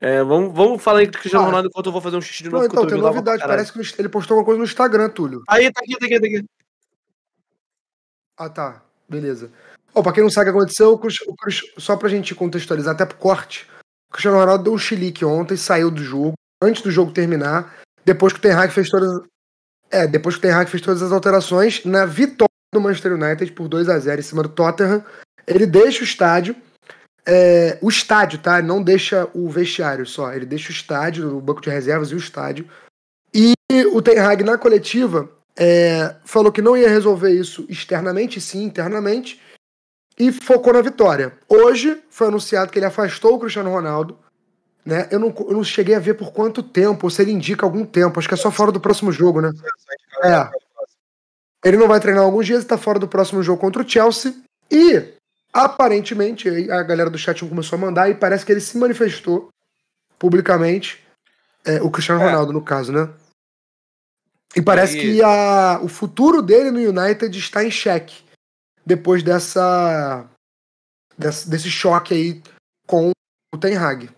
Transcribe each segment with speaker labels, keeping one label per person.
Speaker 1: É, vamos, vamos falar aí do Cristiano ah. Ronaldo enquanto eu vou fazer um xixi de novo. Não, então, tem novidade. Parece que
Speaker 2: ele postou alguma coisa no Instagram, Túlio. Aí, tá aqui, tá aqui, tá aqui. Ah, tá. Beleza. Ó, pra quem não sabe o que aconteceu, o Cruz, o Cruz, só pra gente contextualizar, até pro corte, o Cristiano Ronaldo deu um chilique ontem, saiu do jogo, antes do jogo terminar, depois que o Ten Hag fez todas... É, depois que o Ten Hag fez todas as alterações, na vitória do Manchester United por 2 a 0 em cima do Tottenham, ele deixa o estádio, é, o estádio, tá? Não deixa o vestiário só. Ele deixa o estádio, o banco de reservas e o estádio. E o Ten Hag, na coletiva, é, falou que não ia resolver isso externamente, sim, internamente, e focou na vitória. Hoje foi anunciado que ele afastou o Cristiano Ronaldo. Né? Eu, não, eu não cheguei a ver por quanto tempo, ou se ele indica algum tempo. Acho que é só fora do próximo jogo, né? É. Ele não vai treinar alguns dias, e está fora do próximo jogo contra o Chelsea. E Aparentemente, a galera do chat começou a mandar e parece que ele se manifestou publicamente. É, o Cristiano é. Ronaldo, no caso, né? E parece e... que a, o futuro dele no United está em xeque. Depois dessa. desse, desse choque aí com o Ten Hag.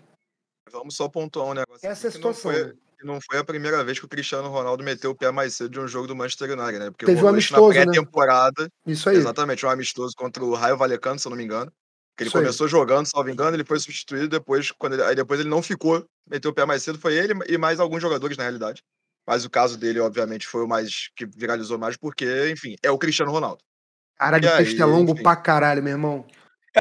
Speaker 3: Vamos só pontuar um negócio. Essa é a situação. Foi, né? não foi a primeira vez que o Cristiano Ronaldo meteu o pé mais cedo de um jogo do Manchester United, né? Porque Teve um amistoso, na né? pré-temporada. Né? Isso aí. Exatamente, um amistoso contra o Raio Valecano, se eu não me engano. Que ele Isso começou aí. jogando, salvo engano, ele foi substituído depois, quando ele, aí depois ele não ficou, meteu o pé mais cedo, foi ele e mais alguns jogadores, na realidade. Mas o caso dele, obviamente, foi o mais que viralizou mais, porque, enfim, é o Cristiano Ronaldo.
Speaker 1: Cara, de texto é longo
Speaker 3: enfim.
Speaker 2: pra caralho, meu irmão.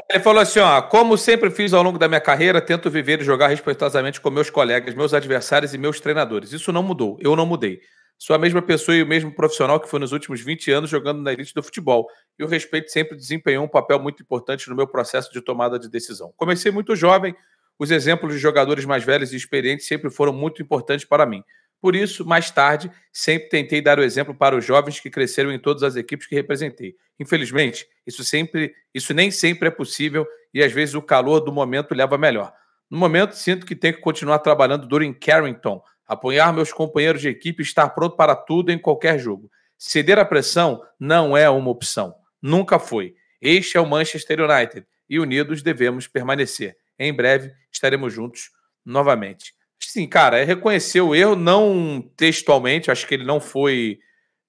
Speaker 1: Ele falou assim: ó, como sempre fiz ao longo da minha carreira, tento viver e jogar respeitosamente com meus colegas, meus adversários e meus treinadores. Isso não mudou, eu não mudei. Sou a mesma pessoa e o mesmo profissional que foi nos últimos 20 anos jogando na elite do futebol. E o respeito sempre desempenhou um papel muito importante no meu processo de tomada de decisão. Comecei muito jovem, os exemplos de jogadores mais velhos e experientes sempre foram muito importantes para mim. Por isso, mais tarde, sempre tentei dar o exemplo para os jovens que cresceram em todas as equipes que representei. Infelizmente, isso sempre, isso nem sempre é possível e às vezes o calor do momento leva a melhor. No momento, sinto que tenho que continuar trabalhando duro em Carrington, apoiar meus companheiros de equipe e estar pronto para tudo em qualquer jogo. Ceder à pressão não é uma opção. Nunca foi. Este é o Manchester United e unidos devemos permanecer. Em breve estaremos juntos novamente. Sim, cara, é reconhecer o erro, não textualmente, acho que ele não foi.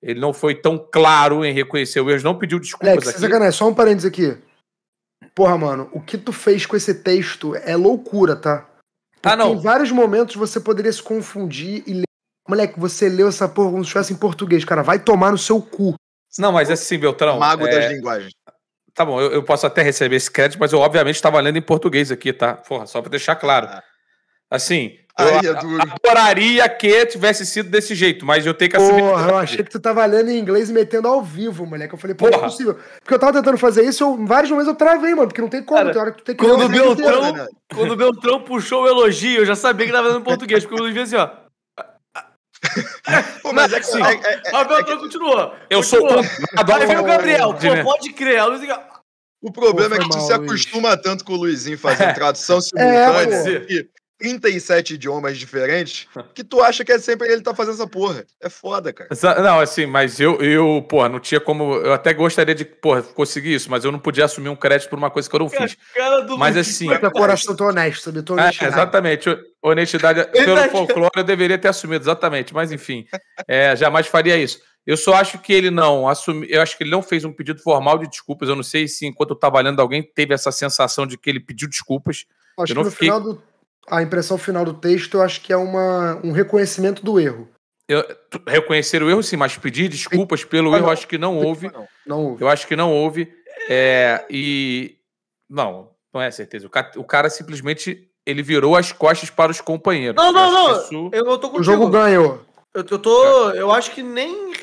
Speaker 1: Ele não foi tão claro em reconhecer o erro, não pediu desculpas Alex,
Speaker 2: aqui. só um parênteses aqui. Porra, mano, o que tu fez com esse texto é loucura, tá? tá Porque ah, não. Em vários momentos você poderia se confundir e ler. Moleque, você leu essa porra como se fosse em português, cara. Vai tomar no seu cu.
Speaker 1: Não, mas é assim, Beltrão. Mago é... das linguagens. Tá bom, eu, eu, posso até receber esse crédito, mas eu obviamente estava lendo em português aqui, tá? Porra, só pra deixar claro. Ah. Assim, Aí eu adoraria que tivesse sido desse jeito, mas eu tenho que assumir. Porra, eu
Speaker 2: achei que tu tava lendo em inglês e metendo ao vivo, moleque. Eu falei, pô, não é possível. Porque eu tava tentando fazer isso, eu, em vários momentos eu travei, mano, porque não tem como. Cara, tem hora que tu tem que quando, o Beltrão, inteiro, né,
Speaker 1: quando o Beltrão puxou o elogio, eu já sabia que tava em português, porque eu devia assim, ó. Pô, mas é que sim. É, é, é o Beltrão é continuou. Eu sou o. Aí vem o Gabriel, pô, né? pode crer. Luiz,
Speaker 3: o problema Pô, é que mal, você se acostuma Luiz. tanto com o Luizinho fazendo é. tradução simultânea é, e, 37 idiomas diferentes que tu acha que é sempre ele tá fazendo essa porra. É foda,
Speaker 1: cara. Não, assim, mas eu, eu porra, não tinha como. Eu até gostaria de, porra, conseguir isso, mas eu não podia assumir um crédito por uma coisa que eu não fiz.
Speaker 2: mas assim. Meu coração, tá tô é, honesto, tô honestidade. É,
Speaker 1: exatamente. Honestidade, pelo tá folclore, eu deveria ter assumido, exatamente. Mas enfim, é, jamais faria isso. Eu só acho que ele não assumiu. Eu acho que ele não fez um pedido formal de desculpas. Eu não sei se enquanto eu tava lendo, alguém teve essa sensação de que ele pediu desculpas. Acho eu não que no fiquei... final do
Speaker 2: a impressão final do texto eu acho que é uma, um reconhecimento do erro.
Speaker 1: Eu, reconhecer o erro, sim, mas pedir desculpas pelo ah, erro, acho que não houve. Não, não houve. Eu acho que não houve. É, e. Não, não é certeza. O cara, o cara, simplesmente ele virou as costas para os companheiros. Não, não, não.
Speaker 2: Isso... Eu não tô contigo. O jogo ganhou. Eu, eu tô. Eu acho
Speaker 1: que nem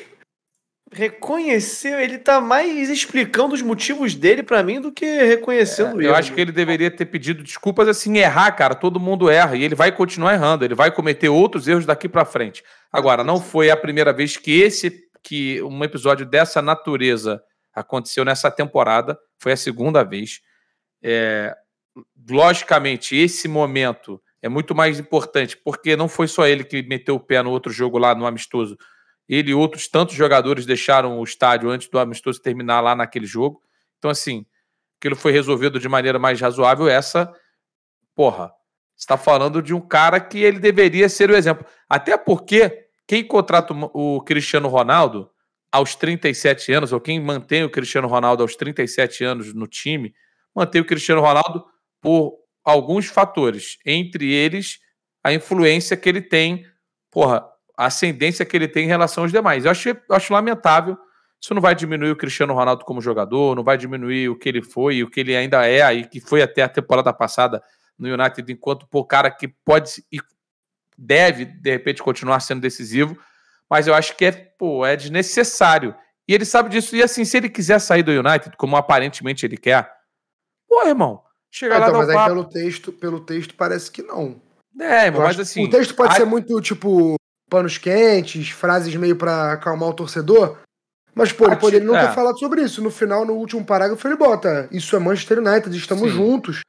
Speaker 1: Reconheceu, ele tá mais explicando os motivos dele para mim do que reconhecendo é, Eu acho que ele deveria ter pedido desculpas assim, errar, cara. Todo mundo erra e ele vai continuar errando, ele vai cometer outros erros daqui para frente. Agora, não foi a primeira vez que esse que um episódio dessa natureza aconteceu nessa temporada, foi a segunda vez. É, logicamente, esse momento é muito mais importante, porque não foi só ele que meteu o pé no outro jogo lá no amistoso ele e outros tantos jogadores deixaram o estádio antes do amistoso terminar lá naquele jogo. Então, assim, aquilo foi resolvido de maneira mais razoável. Essa, porra, está falando de um cara que ele deveria ser o exemplo. Até porque quem contrata o Cristiano Ronaldo aos 37 anos, ou quem mantém o Cristiano Ronaldo aos 37 anos no time, mantém o Cristiano Ronaldo por alguns fatores, entre eles a influência que ele tem, porra, a ascendência que ele tem em relação aos demais. Eu acho, eu acho lamentável. Isso não vai diminuir o Cristiano Ronaldo como jogador, não vai diminuir o que ele foi, o que ele ainda é, e que foi até a temporada passada no United, enquanto o cara que pode e deve, de repente, continuar sendo decisivo. Mas eu acho que é, pô, é desnecessário. E ele sabe disso. E assim, se ele quiser sair do United, como aparentemente ele quer,
Speaker 2: pô, irmão, chega é, lá então, Mas papo. aí pelo texto, pelo texto parece que não. É, irmão, mas acho, assim. O texto pode a... ser muito, tipo, panos quentes, frases meio para acalmar o torcedor. Mas, pô, ele poderia não ter é. falado sobre isso. No final, no último parágrafo, ele bota: Isso é Manchester United, estamos Sim. juntos.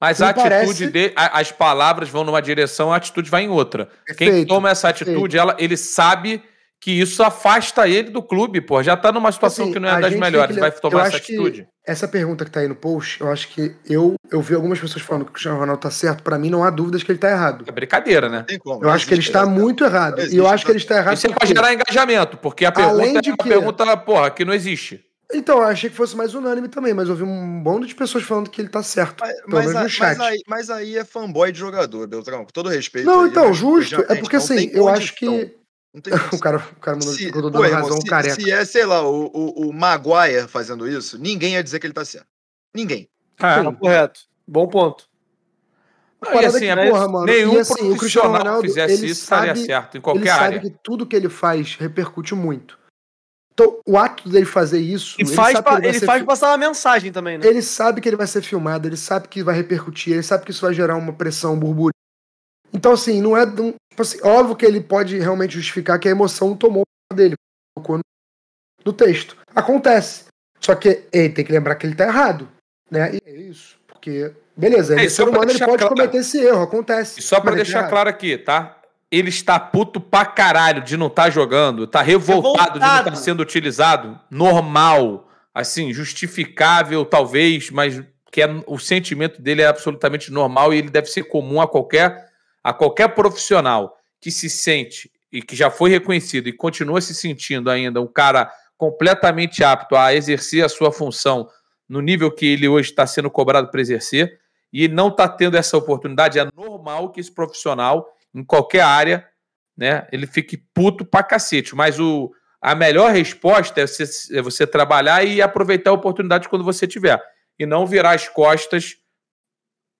Speaker 1: Mas não a atitude parece... dele, as palavras vão numa direção, a atitude vai em outra. Perfeito, Quem toma essa atitude, ela, ele sabe que isso afasta ele do clube, pô. Já tá numa situação assim, que não é das melhores, que... vai tomar essa atitude.
Speaker 2: Essa pergunta que tá aí no post, eu acho que eu, eu vi algumas pessoas falando que o Cristiano Ronaldo tá certo. Para mim, não há dúvidas que ele
Speaker 1: tá errado. É brincadeira, né? Como, eu acho que ele está
Speaker 2: muito errado.
Speaker 1: E eu acho que ele está errado. Isso é pra gerar engajamento, porque a pergunta é de é uma que... pergunta, porra, que não existe.
Speaker 2: Então, eu achei que fosse mais unânime também, mas eu vi um bando de pessoas falando que ele tá certo. Mas, a, no chat. Mas
Speaker 3: aí, mas aí, é fanboy de jogador, Beltrão, com todo respeito. Não, aí, então, justo. É porque assim, eu
Speaker 2: acho que o cara, o cara mandou, se, ué, razão se, careca. Se
Speaker 3: é, sei lá, o, o, o Maguire fazendo isso, ninguém ia dizer que ele tá certo. Ninguém. Ah, tá correto. Bom ponto.
Speaker 2: Não, e assim, é, é porra, mano, nenhum e, assim, o Cristiano Ronaldo fizesse ele isso sabe, estaria certo em qualquer ele área. Ele sabe que tudo que ele faz repercute muito. Então, o ato dele fazer isso. E ele faz, pra, ele, ele faz fi... passar uma mensagem também, né? Ele sabe que ele vai ser filmado, ele sabe que vai repercutir, ele sabe que isso vai gerar uma pressão, um burburinho então, assim, não é. Tipo assim, óbvio que ele pode realmente justificar que a emoção tomou dele, colocou no, texto. Acontece. Só que ele tem que lembrar que ele tá errado. Né? E é isso. Porque, beleza, é, ele é ser humano, ele pode claro. cometer esse erro, acontece.
Speaker 1: E só para deixar claro aqui, tá? Ele está puto pra caralho de não estar tá jogando, tá revoltado, revoltado. de não estar tá sendo utilizado. Normal. Assim, justificável, talvez, mas que é, o sentimento dele é absolutamente normal e ele deve ser comum a qualquer a qualquer profissional que se sente e que já foi reconhecido e continua se sentindo ainda um cara completamente apto a exercer a sua função no nível que ele hoje está sendo cobrado para exercer e não está tendo essa oportunidade, é normal que esse profissional, em qualquer área, né, ele fique puto pra cacete. Mas o, a melhor resposta é você, é você trabalhar e aproveitar a oportunidade quando você tiver. E não virar as costas,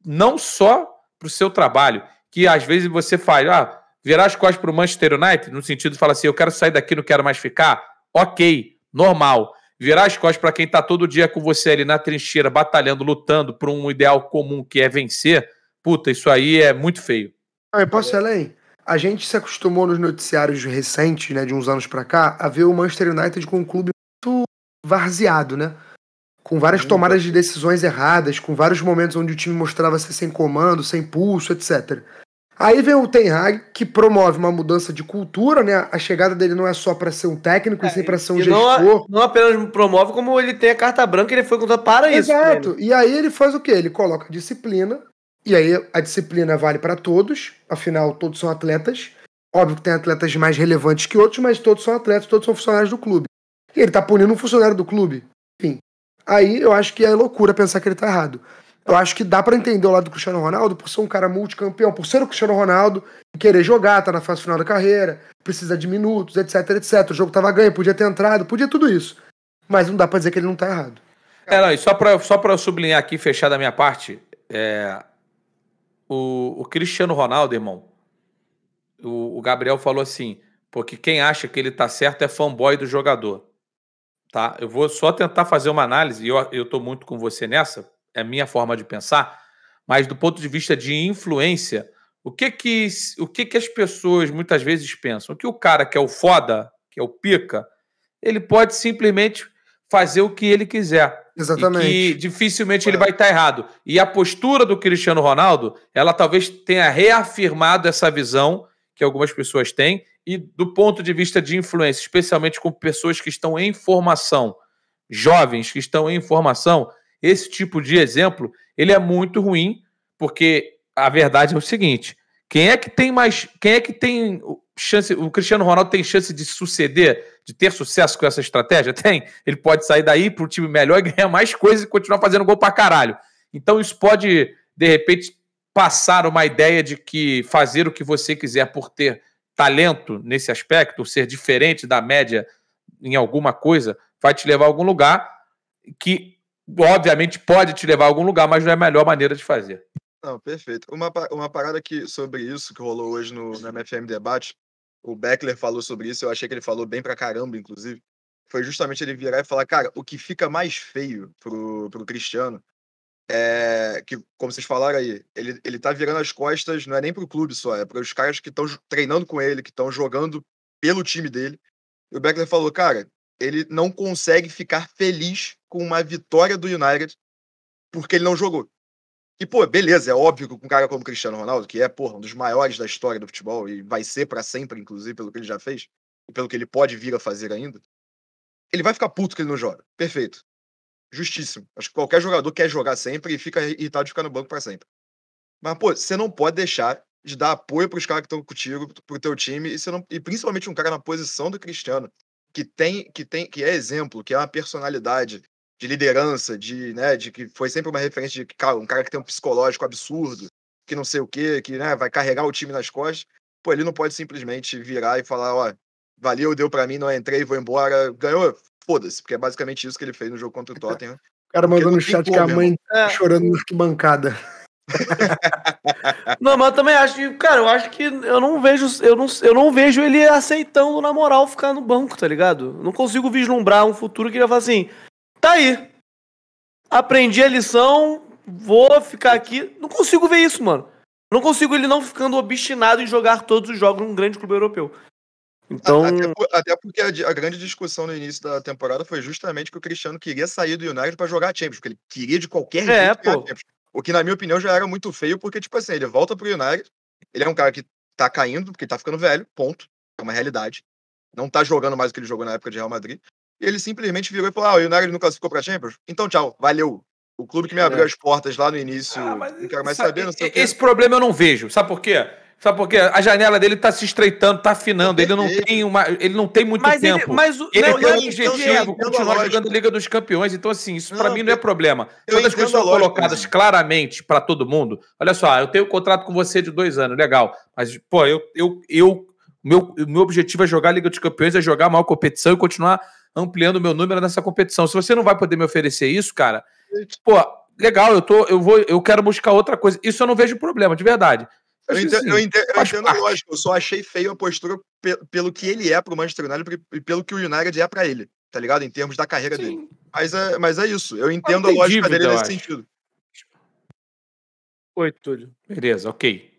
Speaker 1: não só para o seu trabalho, que às vezes você faz, ah, virar as costas para o Manchester United, no sentido de falar assim, eu quero sair daqui, não quero mais ficar, ok, normal. Virar as costas para quem está todo dia com você ali na trincheira, batalhando, lutando por um ideal comum que é vencer, puta, isso aí é muito feio.
Speaker 2: Ah, eu posso ir além? A gente se acostumou nos noticiários recentes, né, de uns anos para cá, a ver o Manchester United com um clube muito varzeado, né? Com várias uhum. tomadas de decisões erradas, com vários momentos onde o time mostrava ser sem comando, sem pulso, etc. Aí vem o Ten Hag, que promove uma mudança de cultura, né? A chegada dele não é só para ser um técnico, é, e sim para ser um gestor. Não, não, apenas promove, como ele tem a carta branca e ele foi contratado para Exato. isso. Né? Exato. E aí ele faz o quê? Ele coloca disciplina, e aí a disciplina vale para todos, afinal, todos são atletas. Óbvio que tem atletas mais relevantes que outros, mas todos são atletas, todos são funcionários do clube. E ele tá punindo um funcionário do clube. Enfim. Aí eu acho que é loucura pensar que ele tá errado. Eu acho que dá para entender o lado do Cristiano Ronaldo por ser um cara multicampeão, por ser o Cristiano Ronaldo e querer jogar, tá na fase final da carreira, precisa de minutos, etc, etc. O jogo tava ganho, podia ter entrado, podia tudo isso. Mas não dá pra dizer que ele não tá errado.
Speaker 1: É, não, e só pra, só pra eu sublinhar aqui, fechar da minha parte, é, o, o Cristiano Ronaldo, irmão, o, o Gabriel falou assim, porque quem acha que ele tá certo é fanboy do jogador. Tá? Eu vou só tentar fazer uma análise, e eu, eu tô muito com você nessa, é minha forma de pensar, mas do ponto de vista de influência, o que que, o que, que as pessoas muitas vezes pensam? Que o cara que é o foda, que é o pica, ele pode simplesmente fazer o que ele quiser. Exatamente. E que dificilmente é. ele vai estar errado. E a postura do Cristiano Ronaldo, ela talvez tenha reafirmado essa visão que algumas pessoas têm. E do ponto de vista de influência, especialmente com pessoas que estão em formação, jovens que estão em formação, esse tipo de exemplo, ele é muito ruim, porque a verdade é o seguinte, quem é que tem mais, quem é que tem chance, o Cristiano Ronaldo tem chance de suceder, de ter sucesso com essa estratégia? Tem. Ele pode sair daí para um time melhor e ganhar mais coisas e continuar fazendo gol para caralho. Então isso pode, de repente, passar uma ideia de que fazer o que você quiser por ter talento nesse aspecto, ser diferente da média em alguma coisa, vai te levar a algum lugar que obviamente pode te levar a algum lugar, mas não é a melhor maneira de fazer.
Speaker 3: Não, perfeito. Uma, uma parada que, sobre isso que rolou hoje no, no MFM Debate, o Beckler falou sobre isso, eu achei que ele falou bem pra caramba, inclusive. Foi justamente ele virar e falar, cara, o que fica mais feio pro, pro Cristiano é que, como vocês falaram aí, ele, ele tá virando as costas, não é nem pro clube só, é para os caras que estão treinando com ele, que estão jogando pelo time dele. E o Beckler falou, cara, ele não consegue ficar feliz com uma vitória do United porque ele não jogou. E, pô, beleza, é óbvio que um cara como Cristiano Ronaldo, que é, porra, um dos maiores da história do futebol e vai ser para sempre, inclusive, pelo que ele já fez e pelo que ele pode vir a fazer ainda, ele vai ficar puto que ele não joga. Perfeito. Justíssimo. Acho que qualquer jogador quer jogar sempre e fica irritado de ficar no banco para sempre. Mas, pô, você não pode deixar de dar apoio para os caras que estão contigo, pro o teu time, e, não... e, principalmente um cara na posição do Cristiano, que tem, que tem, que é exemplo, que é uma personalidade, de liderança, de, né, de que foi sempre uma referência de um cara que tem um psicológico absurdo, que não sei o quê, que né, vai carregar o time nas costas. Pô, ele não pode simplesmente virar e falar, ó, valeu, deu para mim, não entrei, vou embora, ganhou, foda-se, porque é basicamente isso que ele fez no jogo contra o Tottenham. O
Speaker 2: cara mandou no chat que a mãe tá é. chorando na arquibancada.
Speaker 1: não, mas eu também acho que, cara, eu acho que eu não vejo, eu não, eu não vejo ele aceitando, na moral, ficar no banco, tá ligado? Eu não consigo vislumbrar um futuro que ele vai falar assim: Tá aí. Aprendi a lição, vou ficar aqui. Não consigo ver isso, mano. Não consigo ele não ficando obstinado em jogar todos os jogos num grande clube europeu. Então... Até, até porque a,
Speaker 3: a, grande discussão no início da temporada foi justamente que o Cristiano queria sair do United para jogar a Champions, porque ele queria de qualquer é, jeito é, pô. O que, na minha opinião, já era muito feio, porque, tipo assim, ele volta pro United, ele é um cara que tá caindo, porque tá ficando velho, ponto. É uma realidade. Não tá jogando mais o que ele jogou na época de Real Madrid. Ele simplesmente virou e falou: ah, o United não classificou pra Champions? Então, tchau, valeu.
Speaker 1: O clube que me abriu é. as
Speaker 3: portas lá no início, ah, mas, não quero mais sabe, saber, não sei Esse
Speaker 1: problema eu não vejo. Sabe por quê? Sabe por quê? A janela dele tá se estreitando, tá afinando. Ele não tem uma, ele não tem muito mas tempo. Ele, mas o, ele não, tem um objetivo, continuar jogando Liga dos Campeões. Então assim, isso para mim não é problema. Quando as coisas são colocadas claramente para todo mundo, olha só, eu tenho um contrato com você de dois anos, legal. Mas pô, eu eu, eu meu meu objetivo é jogar a Liga dos Campeões, é jogar a maior competição e continuar ampliando o meu número nessa competição. Se você não vai poder me oferecer isso, cara, pô, legal, eu tô, eu vou, eu quero buscar outra coisa. Isso eu não vejo problema, de verdade. Eu, entendo, assim, eu entendo,
Speaker 3: eu entendo eu só achei feio a postura pe pelo que ele
Speaker 1: é pro Manchester United e
Speaker 3: pelo que o United é para ele, tá ligado? Em termos da carreira Sim. dele. Mas é, mas é isso, eu entendo a lógica dele nesse acho.
Speaker 1: sentido. Oi, Túlio. Beleza, ok.